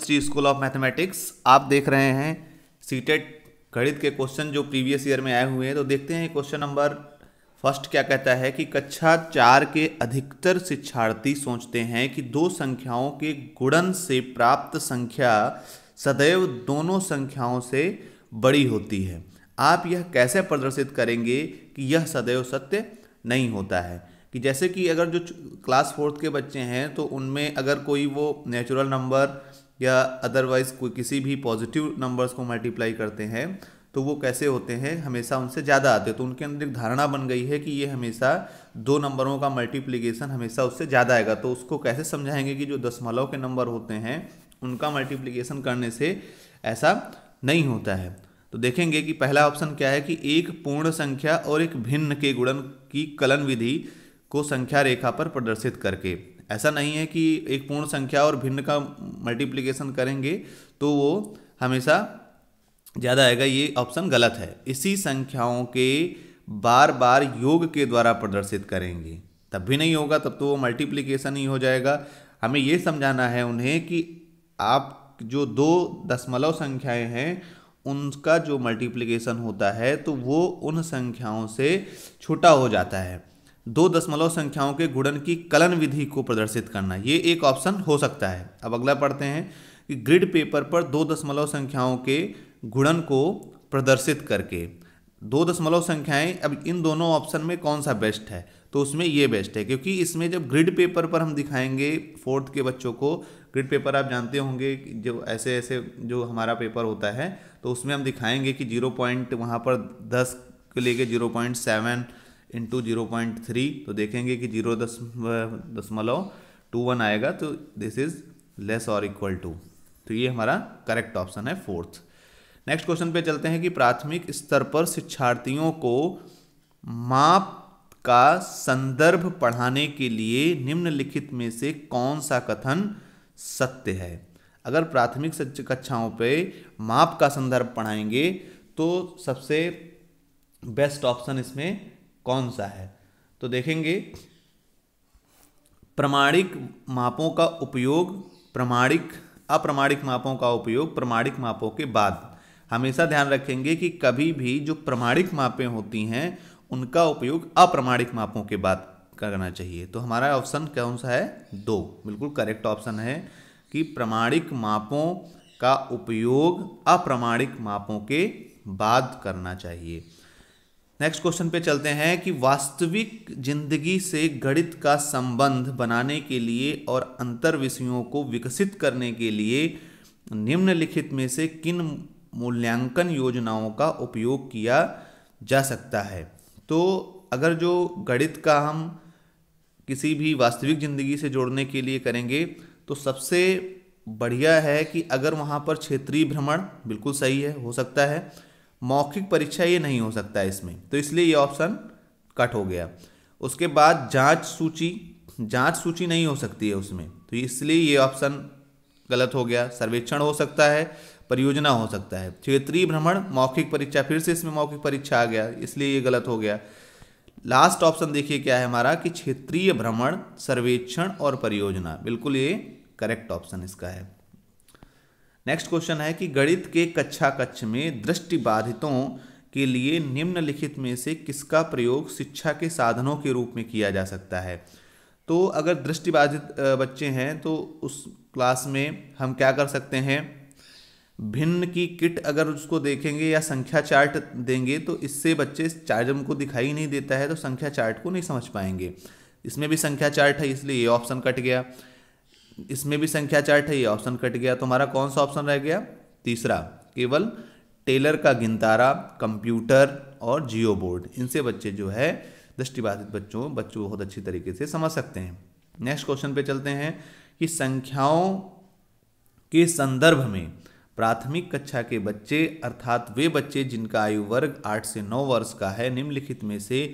university school of mathematics आप देख रहे हैं सीटेट गणित के क्वेश्चन जो प्रीवियस ईयर में आए हुए हैं तो देखते हैं क्वेश्चन नंबर फर्स्ट क्या कहता है कि कक्षा चार के अधिकतर शिक्षार्थी सोचते हैं कि दो संख्याओं के गुणन से प्राप्त संख्या सदैव दोनों संख्याओं से बड़ी होती है आप यह कैसे प्रदर्शित करेंगे कि यह सदैव सत्य नहीं होता है कि जैसे कि अगर जो क्लास फोर्थ के बच्चे हैं तो उनमें अगर कोई वो नेचुरल नंबर या अदरवाइज़ कोई किसी भी पॉजिटिव नंबर्स को मल्टीप्लाई करते हैं तो वो कैसे होते हैं हमेशा उनसे ज़्यादा आते हैं तो उनके अंदर एक धारणा बन गई है कि ये हमेशा दो नंबरों का मल्टीप्लिकेशन हमेशा उससे ज़्यादा आएगा तो उसको कैसे समझाएंगे कि जो दशमलव के नंबर होते हैं उनका मल्टीप्लिकेशन करने से ऐसा नहीं होता है तो देखेंगे कि पहला ऑप्शन क्या है कि एक पूर्ण संख्या और एक भिन्न के गुणन की कलन विधि को संख्या रेखा पर प्रदर्शित करके ऐसा नहीं है कि एक पूर्ण संख्या और भिन्न का मल्टीप्लीकेशन करेंगे तो वो हमेशा ज़्यादा आएगा ये ऑप्शन गलत है इसी संख्याओं के बार बार योग के द्वारा प्रदर्शित करेंगे तब भी नहीं होगा तब तो वो मल्टीप्लीकेशन ही हो जाएगा हमें ये समझाना है उन्हें कि आप जो दो दशमलव संख्याएं हैं उनका जो मल्टीप्लीकेशन होता है तो वो उन संख्याओं से छोटा हो जाता है दो दशमलव संख्याओं के गुणन की कलन विधि को प्रदर्शित करना ये एक ऑप्शन हो सकता है अब अगला पढ़ते हैं कि ग्रिड पेपर पर दो दशमलव संख्याओं के गुणन को प्रदर्शित करके दो दशमलव संख्याएं अब इन दोनों ऑप्शन में कौन सा बेस्ट है तो उसमें ये बेस्ट है क्योंकि इसमें जब ग्रिड पेपर पर हम दिखाएंगे फोर्थ के बच्चों को ग्रिड पेपर आप जानते होंगे जो ऐसे ऐसे जो हमारा पेपर होता है तो उसमें हम दिखाएंगे कि जीरो पॉइंट वहाँ पर दस को लेके zero point seven into zero point three तो देखेंगे कि जीरो दस दशमलव टू वन आएगा तो दिस इज लेस और इक्वल टू तो ये हमारा करेक्ट ऑप्शन है फोर्थ नेक्स्ट क्वेश्चन पे चलते हैं कि प्राथमिक स्तर पर शिक्षार्थियों को माप का संदर्भ पढ़ाने के लिए निम्नलिखित में से कौन सा कथन सत्य है अगर प्राथमिक कक्षाओं पे माप का संदर्भ पढ़ाएंगे तो सबसे बेस्ट ऑप्शन इसमें कौन सा है तो देखेंगे प्रमाणिक मापों का उपयोग प्रमाणिक अप्रमाणिक मापों का उपयोग प्रमाणिक मापों के बाद हमेशा ध्यान रखेंगे कि कभी भी जो प्रमाणिक मापें होती हैं उनका उपयोग अप्रमाणिक मापों के बाद करना चाहिए तो हमारा ऑप्शन कौन सा है दो बिल्कुल करेक्ट ऑप्शन है कि प्रमाणिक मापों का उपयोग अप्रमाणिक मापों के बाद करना चाहिए नेक्स्ट क्वेश्चन पे चलते हैं कि वास्तविक जिंदगी से गणित का संबंध बनाने के लिए और अंतर विषयों को विकसित करने के लिए निम्नलिखित में से किन मूल्यांकन योजनाओं का उपयोग किया जा सकता है तो अगर जो गणित का हम किसी भी वास्तविक ज़िंदगी से जोड़ने के लिए करेंगे तो सबसे बढ़िया है कि अगर वहाँ पर क्षेत्रीय भ्रमण बिल्कुल सही है हो सकता है मौखिक परीक्षा ये नहीं हो सकता है इसमें तो इसलिए ये ऑप्शन कट हो गया उसके बाद जांच सूची जांच सूची नहीं हो सकती है उसमें तो इसलिए ये ऑप्शन गलत हो गया सर्वेक्षण हो सकता है परियोजना हो सकता है क्षेत्रीय भ्रमण मौखिक परीक्षा फिर से इसमें मौखिक परीक्षा आ गया इसलिए ये गलत हो गया लास्ट ऑप्शन देखिए क्या है हमारा कि क्षेत्रीय भ्रमण सर्वेक्षण और परियोजना बिल्कुल ये करेक्ट ऑप्शन इसका है नेक्स्ट क्वेश्चन है कि गणित के कक्षा कक्ष में दृष्टिबाधितों के लिए निम्नलिखित में से किसका प्रयोग शिक्षा के साधनों के रूप में किया जा सकता है तो अगर दृष्टिबाधित बच्चे हैं तो उस क्लास में हम क्या कर सकते हैं भिन्न की किट अगर उसको देखेंगे या संख्या चार्ट देंगे तो इससे बच्चे चार्ट को दिखाई नहीं देता है तो संख्या चार्ट को नहीं समझ पाएंगे इसमें भी संख्या चार्ट है इसलिए ये ऑप्शन कट गया इसमें भी संख्या चार्ट है ये ऑप्शन कट गया तो हमारा कौन सा ऑप्शन रह गया तीसरा केवल टेलर का गिनतारा कंप्यूटर और जियो बोर्ड इनसे बच्चे जो है दृष्टिबाधित बच्चों बच्चों बहुत अच्छी तरीके से समझ सकते हैं नेक्स्ट क्वेश्चन पे चलते हैं कि संख्याओं के संदर्भ में प्राथमिक कक्षा के बच्चे अर्थात वे बच्चे जिनका आयु वर्ग आठ से नौ वर्ष का है निम्नलिखित में से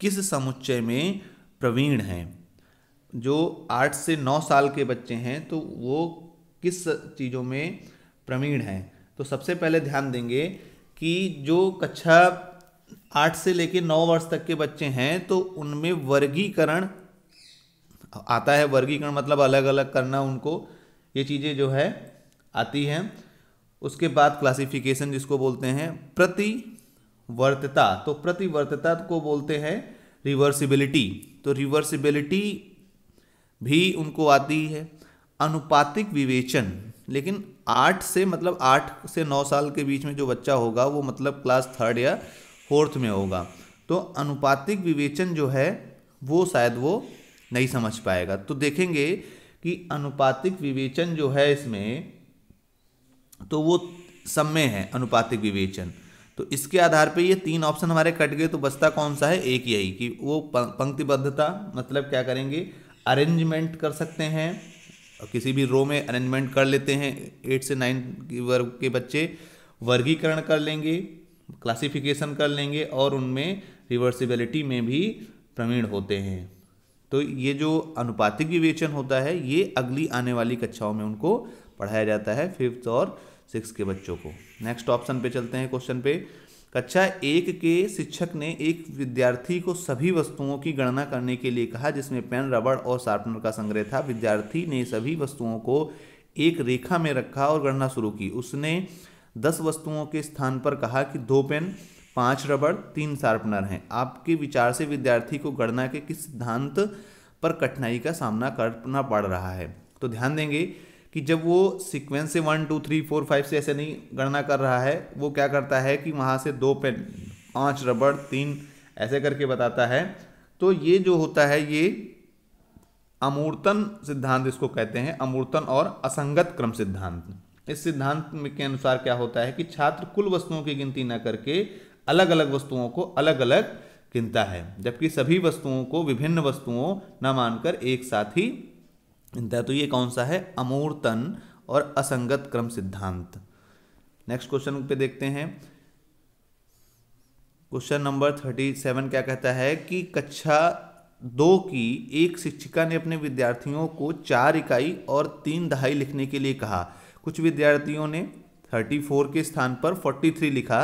किस समुच्चय में प्रवीण हैं जो आठ से नौ साल के बच्चे हैं तो वो किस चीज़ों में प्रवीण हैं तो सबसे पहले ध्यान देंगे कि जो कक्षा आठ से लेकर नौ वर्ष तक के बच्चे हैं तो उनमें वर्गीकरण आता है वर्गीकरण मतलब अलग अलग करना उनको ये चीज़ें जो है आती हैं उसके बाद क्लासिफिकेशन जिसको बोलते हैं प्रतिवर्तता तो प्रतिवर्तता को बोलते हैं रिवर्सिबिलिटी तो रिवर्सिबिलिटी भी उनको आती है अनुपातिक विवेचन लेकिन आठ से मतलब आठ से नौ साल के बीच में जो बच्चा होगा वो मतलब क्लास थर्ड या फोर्थ में होगा तो अनुपातिक विवेचन जो है वो शायद वो नहीं समझ पाएगा तो देखेंगे कि अनुपातिक विवेचन जो है इसमें तो वो समय में है अनुपातिक विवेचन तो इसके आधार पे ये तीन ऑप्शन हमारे कट गए तो बचता कौन सा है एक यही कि वो पंक्तिबद्धता मतलब क्या करेंगे अरेंजमेंट कर सकते हैं किसी भी रो में अरेंजमेंट कर लेते हैं एट से नाइन वर्ग के बच्चे वर्गीकरण कर लेंगे क्लासिफिकेशन कर लेंगे और उनमें रिवर्सिबिलिटी में भी प्रवीण होते हैं तो ये जो अनुपातिक विवेचन होता है ये अगली आने वाली कक्षाओं में उनको पढ़ाया जाता है फिफ्थ और सिक्स के बच्चों को नेक्स्ट ऑप्शन पे चलते हैं क्वेश्चन पे कक्षा एक के शिक्षक ने एक विद्यार्थी को सभी वस्तुओं की गणना करने के लिए कहा जिसमें पेन रबड़ और शार्पनर का संग्रह था विद्यार्थी ने सभी वस्तुओं को एक रेखा में रखा और गणना शुरू की उसने दस वस्तुओं के स्थान पर कहा कि दो पेन पाँच रबड़ तीन शार्पनर हैं आपके विचार से विद्यार्थी को गणना के किस सिद्धांत पर कठिनाई का सामना करना पड़ रहा है तो ध्यान देंगे कि जब वो सिक्वेंस से one two three four five से ऐसे नहीं गणना कर रहा है वो क्या करता है कि वहाँ से दो पेन पाँच रबड़ तीन ऐसे करके बताता है तो ये जो होता है ये अमूर्तन सिद्धांत इसको कहते हैं अमूर्तन और असंगत क्रम सिद्धांत इस सिद्धांत के अनुसार क्या होता है कि छात्र कुल वस्तुओं की गिनती न करके अलग अलग वस्तुओं को अलग अलग गिनता है जबकि सभी वस्तुओं को विभिन्न वस्तुओं न मानकर एक साथ ही तो ये कौन सा है अमूर्तन और असंगत क्रम सिद्धांत नेक्स्ट क्वेश्चन पे देखते हैं क्वेश्चन नंबर थर्टी सेवन क्या कहता है कि कक्षा दो की एक शिक्षिका ने अपने विद्यार्थियों को चार इकाई और तीन दहाई लिखने के लिए कहा कुछ विद्यार्थियों ने थर्टी फोर के स्थान पर फोर्टी थ्री लिखा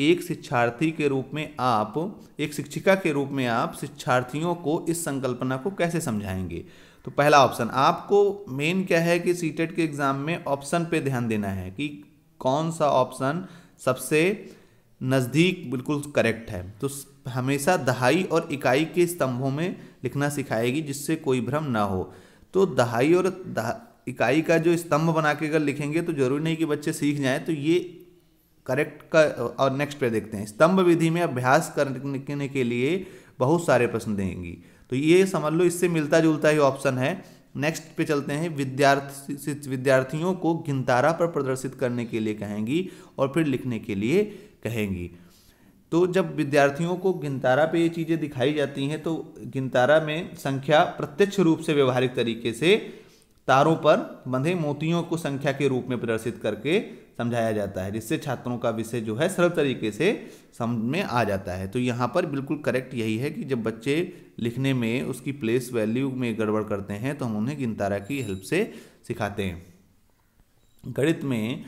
एक शिक्षार्थी के रूप में आप एक शिक्षिका के रूप में आप शिक्षार्थियों को इस संकल्पना को कैसे समझाएंगे तो पहला ऑप्शन आपको मेन क्या है कि सीटेट e के एग्ज़ाम में ऑप्शन पे ध्यान देना है कि कौन सा ऑप्शन सबसे नज़दीक बिल्कुल करेक्ट है तो हमेशा दहाई और इकाई के स्तंभों में लिखना सिखाएगी जिससे कोई भ्रम ना हो तो दहाई और दहा, इकाई का जो स्तंभ बना के अगर लिखेंगे तो जरूरी नहीं कि बच्चे सीख जाएं तो ये करेक्ट का और नेक्स्ट पे देखते हैं स्तंभ विधि में अभ्यास करने के लिए बहुत सारे प्रश्न देंगी तो ये समझ लो इससे मिलता जुलता ही ऑप्शन है नेक्स्ट पे चलते हैं विद्यार्थी विद्यार्थियों को गिनतारा पर प्रदर्शित करने के लिए कहेंगी और फिर लिखने के लिए कहेंगी तो जब विद्यार्थियों को गिनतारा पे ये चीज़ें दिखाई जाती हैं तो गिनतारा में संख्या प्रत्यक्ष रूप से व्यवहारिक तरीके से तारों पर बंधे मोतियों को संख्या के रूप में प्रदर्शित करके समझाया जाता है जिससे छात्रों का विषय जो है सरल तरीके से समझ में आ जाता है तो यहाँ पर बिल्कुल करेक्ट यही है कि जब बच्चे लिखने में उसकी प्लेस वैल्यू में गड़बड़ करते हैं तो हम उन्हें गिनतारा की हेल्प से सिखाते हैं गणित में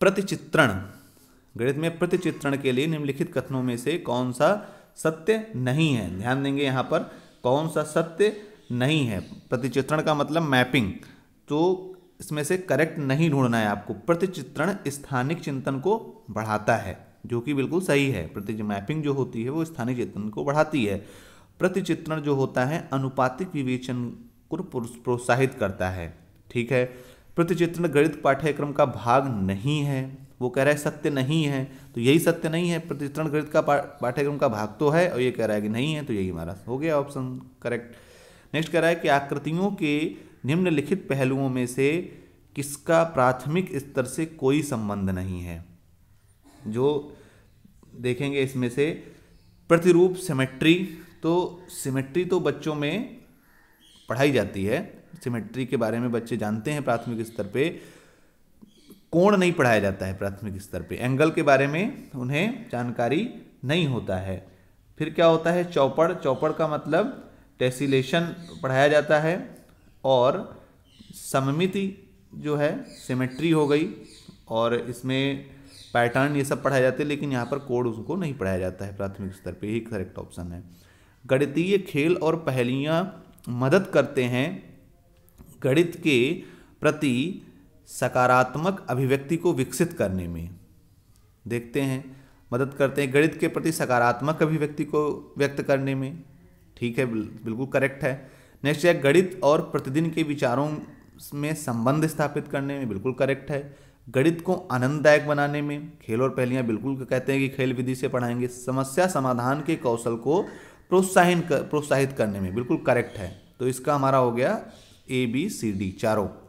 प्रतिचित्रण गणित में प्रतिचित्रण के लिए निम्नलिखित कथनों में से कौन सा सत्य नहीं है ध्यान देंगे यहाँ पर कौन सा सत्य नहीं है प्रतिचित्रण का मतलब मैपिंग तो इसमें से करेक्ट नहीं ढूंढना है आपको प्रतिचित्रण स्थानिक चिंतन को बढ़ाता है जो कि बिल्कुल सही है प्रति मैपिंग जो होती है वो स्थानीय चिंतन को बढ़ाती है प्रतिचित्रण जो होता है अनुपातिक विवेचन को प्रोत्साहित करता है ठीक है प्रतिचित्रण गणित पाठ्यक्रम का भाग नहीं है वो कह रहा है सत्य नहीं है तो यही सत्य नहीं है प्रतिचित्रण गणित का पाठ्यक्रम का भाग तो है और ये कह रहा है कि नहीं है तो यही हमारा हो गया ऑप्शन करेक्ट नेक्स्ट कह रहा है कि आकृतियों के निम्नलिखित पहलुओं में से किसका प्राथमिक स्तर से कोई संबंध नहीं है जो देखेंगे इसमें से प्रतिरूप सिमेट्री तो सिमेट्री तो बच्चों में पढ़ाई जाती है सिमेट्री के बारे में बच्चे जानते हैं प्राथमिक स्तर पे कोण नहीं पढ़ाया जाता है प्राथमिक स्तर पे एंगल के बारे में उन्हें जानकारी नहीं होता है फिर क्या होता है चौपड़ चौपड़ का मतलब टेसिलेशन पढ़ाया जाता है और सममिति जो है सिमेट्री हो गई और इसमें पैटर्न ये सब पढ़ाए जाते हैं लेकिन यहाँ पर कोड उसको नहीं पढ़ाया जाता है प्राथमिक स्तर पे यही करेक्ट ऑप्शन है गणितीय खेल और पहलियाँ मदद करते हैं गणित के प्रति सकारात्मक अभिव्यक्ति को विकसित करने में देखते हैं मदद करते हैं गणित के प्रति सकारात्मक अभिव्यक्ति को व्यक्त करने में ठीक है बिल्कुल करेक्ट है नेक्स्ट है गणित और प्रतिदिन के विचारों में संबंध स्थापित करने में बिल्कुल करेक्ट है गणित को आनंददायक बनाने में खेल और पहलियाँ बिल्कुल कहते हैं कि खेल विधि से पढ़ाएंगे समस्या समाधान के कौशल को प्रोत्साहन कर, प्रोत्साहित करने में बिल्कुल करेक्ट है तो इसका हमारा हो गया ए बी सी डी चारों